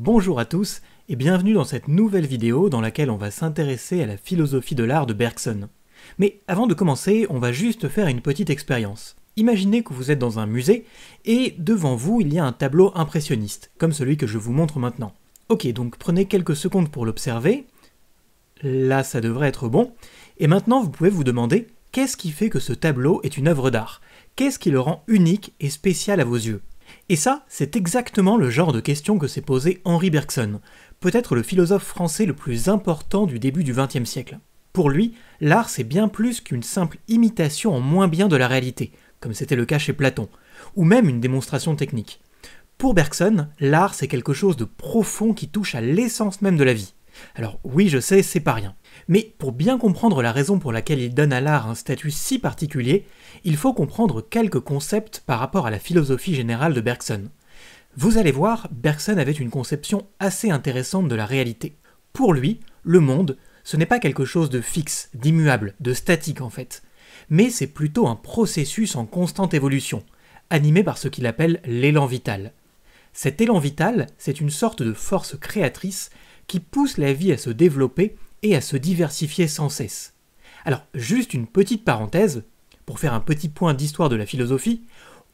Bonjour à tous et bienvenue dans cette nouvelle vidéo dans laquelle on va s'intéresser à la philosophie de l'art de Bergson. Mais avant de commencer, on va juste faire une petite expérience. Imaginez que vous êtes dans un musée et devant vous il y a un tableau impressionniste, comme celui que je vous montre maintenant. Ok, donc prenez quelques secondes pour l'observer. Là, ça devrait être bon. Et maintenant, vous pouvez vous demander qu'est-ce qui fait que ce tableau est une œuvre d'art Qu'est-ce qui le rend unique et spécial à vos yeux et ça, c'est exactement le genre de question que s'est posé Henri Bergson, peut-être le philosophe français le plus important du début du XXe siècle. Pour lui, l'art c'est bien plus qu'une simple imitation en moins bien de la réalité, comme c'était le cas chez Platon, ou même une démonstration technique. Pour Bergson, l'art c'est quelque chose de profond qui touche à l'essence même de la vie. Alors oui, je sais, c'est pas rien. Mais pour bien comprendre la raison pour laquelle il donne à l'art un statut si particulier, il faut comprendre quelques concepts par rapport à la philosophie générale de Bergson. Vous allez voir, Bergson avait une conception assez intéressante de la réalité. Pour lui, le monde, ce n'est pas quelque chose de fixe, d'immuable, de statique en fait, mais c'est plutôt un processus en constante évolution, animé par ce qu'il appelle l'élan vital. Cet élan vital, c'est une sorte de force créatrice qui pousse la vie à se développer et à se diversifier sans cesse. Alors, juste une petite parenthèse, pour faire un petit point d'histoire de la philosophie,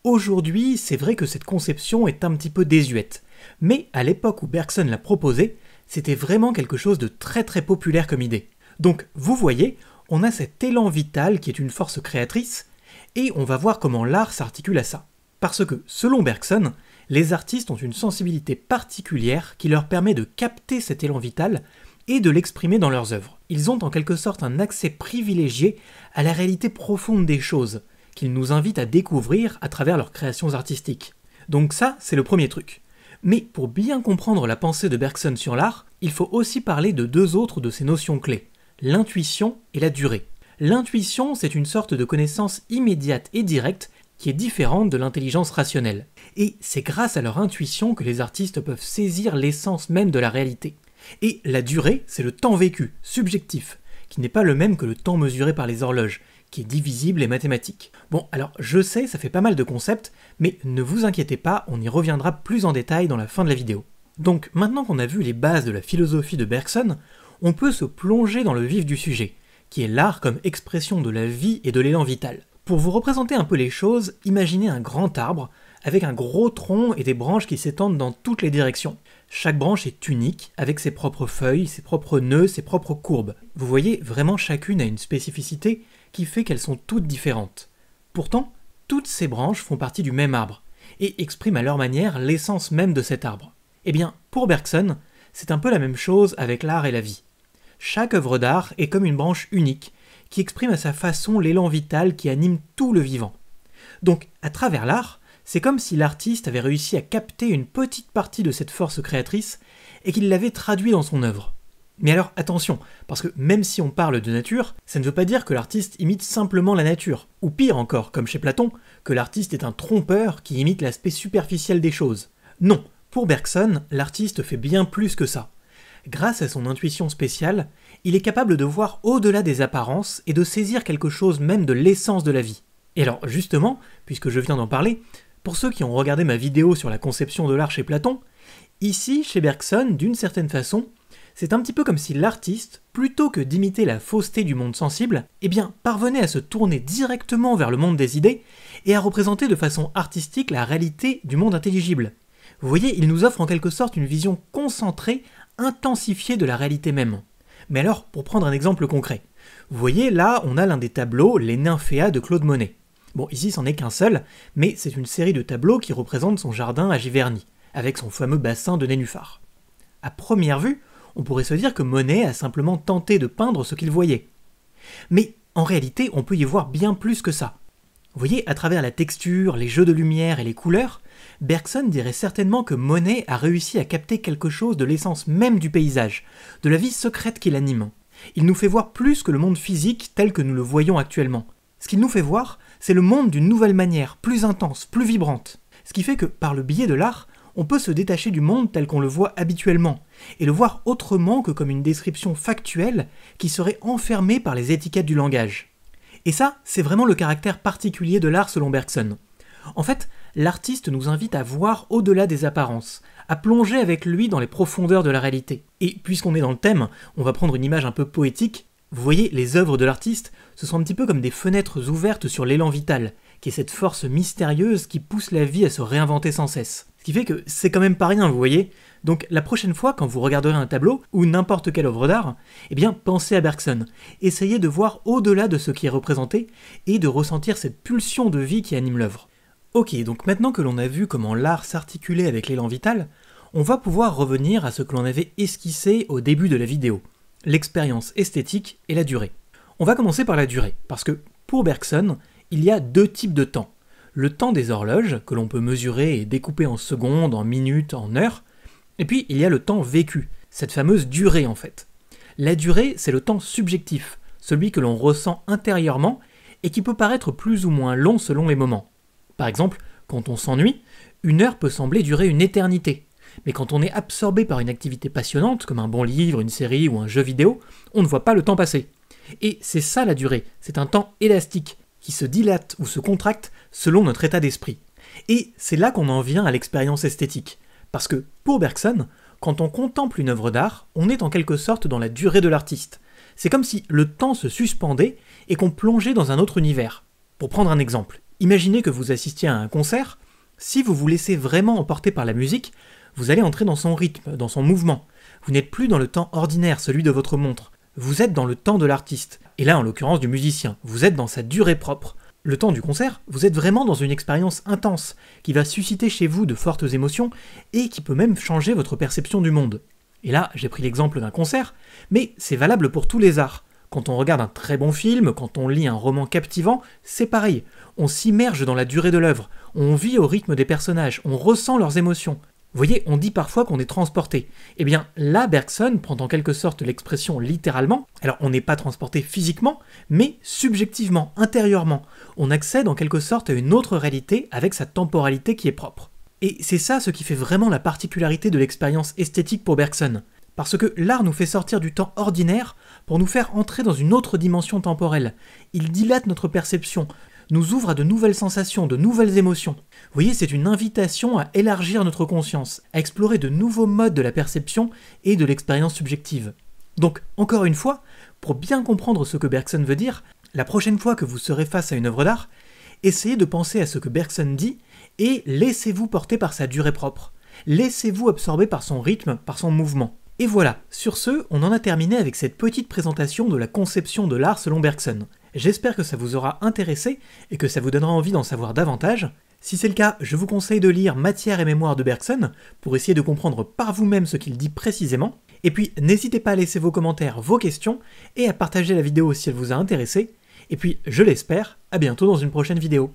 aujourd'hui, c'est vrai que cette conception est un petit peu désuète, mais à l'époque où Bergson l'a proposée, c'était vraiment quelque chose de très très populaire comme idée. Donc, vous voyez, on a cet élan vital qui est une force créatrice, et on va voir comment l'art s'articule à ça. Parce que, selon Bergson, les artistes ont une sensibilité particulière qui leur permet de capter cet élan vital et de l'exprimer dans leurs œuvres. Ils ont en quelque sorte un accès privilégié à la réalité profonde des choses, qu'ils nous invitent à découvrir à travers leurs créations artistiques. Donc ça, c'est le premier truc. Mais pour bien comprendre la pensée de Bergson sur l'art, il faut aussi parler de deux autres de ses notions clés, l'intuition et la durée. L'intuition, c'est une sorte de connaissance immédiate et directe qui est différente de l'intelligence rationnelle. Et c'est grâce à leur intuition que les artistes peuvent saisir l'essence même de la réalité. Et la durée, c'est le temps vécu, subjectif, qui n'est pas le même que le temps mesuré par les horloges, qui est divisible et mathématique. Bon, alors je sais, ça fait pas mal de concepts, mais ne vous inquiétez pas, on y reviendra plus en détail dans la fin de la vidéo. Donc maintenant qu'on a vu les bases de la philosophie de Bergson, on peut se plonger dans le vif du sujet, qui est l'art comme expression de la vie et de l'élan vital. Pour vous représenter un peu les choses, imaginez un grand arbre avec un gros tronc et des branches qui s'étendent dans toutes les directions. Chaque branche est unique, avec ses propres feuilles, ses propres nœuds, ses propres courbes. Vous voyez, vraiment chacune a une spécificité qui fait qu'elles sont toutes différentes. Pourtant, toutes ces branches font partie du même arbre, et expriment à leur manière l'essence même de cet arbre. Eh bien, pour Bergson, c'est un peu la même chose avec l'art et la vie. Chaque œuvre d'art est comme une branche unique, qui exprime à sa façon l'élan vital qui anime tout le vivant. Donc, à travers l'art, c'est comme si l'artiste avait réussi à capter une petite partie de cette force créatrice et qu'il l'avait traduit dans son œuvre. Mais alors attention, parce que même si on parle de nature, ça ne veut pas dire que l'artiste imite simplement la nature, ou pire encore, comme chez Platon, que l'artiste est un trompeur qui imite l'aspect superficiel des choses. Non, pour Bergson, l'artiste fait bien plus que ça. Grâce à son intuition spéciale, il est capable de voir au-delà des apparences et de saisir quelque chose même de l'essence de la vie. Et alors justement, puisque je viens d'en parler, pour ceux qui ont regardé ma vidéo sur la conception de l'art chez Platon, ici, chez Bergson, d'une certaine façon, c'est un petit peu comme si l'artiste, plutôt que d'imiter la fausseté du monde sensible, eh bien, parvenait à se tourner directement vers le monde des idées et à représenter de façon artistique la réalité du monde intelligible. Vous voyez, il nous offre en quelque sorte une vision concentrée, intensifiée de la réalité même. Mais alors, pour prendre un exemple concret, vous voyez là, on a l'un des tableaux, Les Nymphéas de Claude Monet. Bon, ici, c'en est qu'un seul, mais c'est une série de tableaux qui représentent son jardin à Giverny, avec son fameux bassin de nénuphar. À première vue, on pourrait se dire que Monet a simplement tenté de peindre ce qu'il voyait. Mais en réalité, on peut y voir bien plus que ça. Vous voyez, à travers la texture, les jeux de lumière et les couleurs, Bergson dirait certainement que Monet a réussi à capter quelque chose de l'essence même du paysage, de la vie secrète qui l'anime. Il nous fait voir plus que le monde physique tel que nous le voyons actuellement. Ce qu'il nous fait voir, c'est le monde d'une nouvelle manière, plus intense, plus vibrante. Ce qui fait que, par le biais de l'art, on peut se détacher du monde tel qu'on le voit habituellement, et le voir autrement que comme une description factuelle qui serait enfermée par les étiquettes du langage. Et ça, c'est vraiment le caractère particulier de l'art selon Bergson. En fait, l'artiste nous invite à voir au-delà des apparences, à plonger avec lui dans les profondeurs de la réalité. Et puisqu'on est dans le thème, on va prendre une image un peu poétique. Vous voyez, les œuvres de l'artiste, ce sont un petit peu comme des fenêtres ouvertes sur l'élan vital, qui est cette force mystérieuse qui pousse la vie à se réinventer sans cesse. Ce qui fait que c'est quand même pas rien, vous voyez. Donc la prochaine fois, quand vous regarderez un tableau ou n'importe quelle œuvre d'art, eh bien pensez à Bergson. Essayez de voir au-delà de ce qui est représenté et de ressentir cette pulsion de vie qui anime l'œuvre. Ok, donc maintenant que l'on a vu comment l'art s'articulait avec l'élan vital, on va pouvoir revenir à ce que l'on avait esquissé au début de la vidéo, l'expérience esthétique et la durée. On va commencer par la durée, parce que pour Bergson, il y a deux types de temps. Le temps des horloges, que l'on peut mesurer et découper en secondes, en minutes, en heures, et puis il y a le temps vécu, cette fameuse durée en fait. La durée, c'est le temps subjectif, celui que l'on ressent intérieurement et qui peut paraître plus ou moins long selon les moments. Par exemple, quand on s'ennuie, une heure peut sembler durer une éternité. Mais quand on est absorbé par une activité passionnante, comme un bon livre, une série ou un jeu vidéo, on ne voit pas le temps passer. Et c'est ça la durée, c'est un temps élastique, qui se dilate ou se contracte selon notre état d'esprit. Et c'est là qu'on en vient à l'expérience esthétique. Parce que, pour Bergson, quand on contemple une œuvre d'art, on est en quelque sorte dans la durée de l'artiste. C'est comme si le temps se suspendait et qu'on plongeait dans un autre univers. Pour prendre un exemple, Imaginez que vous assistiez à un concert, si vous vous laissez vraiment emporter par la musique, vous allez entrer dans son rythme, dans son mouvement. Vous n'êtes plus dans le temps ordinaire, celui de votre montre. Vous êtes dans le temps de l'artiste, et là en l'occurrence du musicien. Vous êtes dans sa durée propre. Le temps du concert, vous êtes vraiment dans une expérience intense, qui va susciter chez vous de fortes émotions, et qui peut même changer votre perception du monde. Et là, j'ai pris l'exemple d'un concert, mais c'est valable pour tous les arts. Quand on regarde un très bon film, quand on lit un roman captivant, c'est pareil. On s'immerge dans la durée de l'œuvre, on vit au rythme des personnages, on ressent leurs émotions. Vous voyez, on dit parfois qu'on est transporté. Eh bien, là, Bergson prend en quelque sorte l'expression littéralement. Alors, on n'est pas transporté physiquement, mais subjectivement, intérieurement. On accède en quelque sorte à une autre réalité avec sa temporalité qui est propre. Et c'est ça ce qui fait vraiment la particularité de l'expérience esthétique pour Bergson. Parce que l'art nous fait sortir du temps ordinaire pour nous faire entrer dans une autre dimension temporelle. Il dilate notre perception, nous ouvre à de nouvelles sensations, de nouvelles émotions. Vous voyez, c'est une invitation à élargir notre conscience, à explorer de nouveaux modes de la perception et de l'expérience subjective. Donc, encore une fois, pour bien comprendre ce que Bergson veut dire, la prochaine fois que vous serez face à une œuvre d'art, essayez de penser à ce que Bergson dit et laissez-vous porter par sa durée propre. Laissez-vous absorber par son rythme, par son mouvement. Et voilà, sur ce, on en a terminé avec cette petite présentation de la conception de l'art selon Bergson. J'espère que ça vous aura intéressé et que ça vous donnera envie d'en savoir davantage. Si c'est le cas, je vous conseille de lire Matière et mémoire de Bergson pour essayer de comprendre par vous-même ce qu'il dit précisément. Et puis n'hésitez pas à laisser vos commentaires, vos questions et à partager la vidéo si elle vous a intéressé. Et puis, je l'espère, à bientôt dans une prochaine vidéo.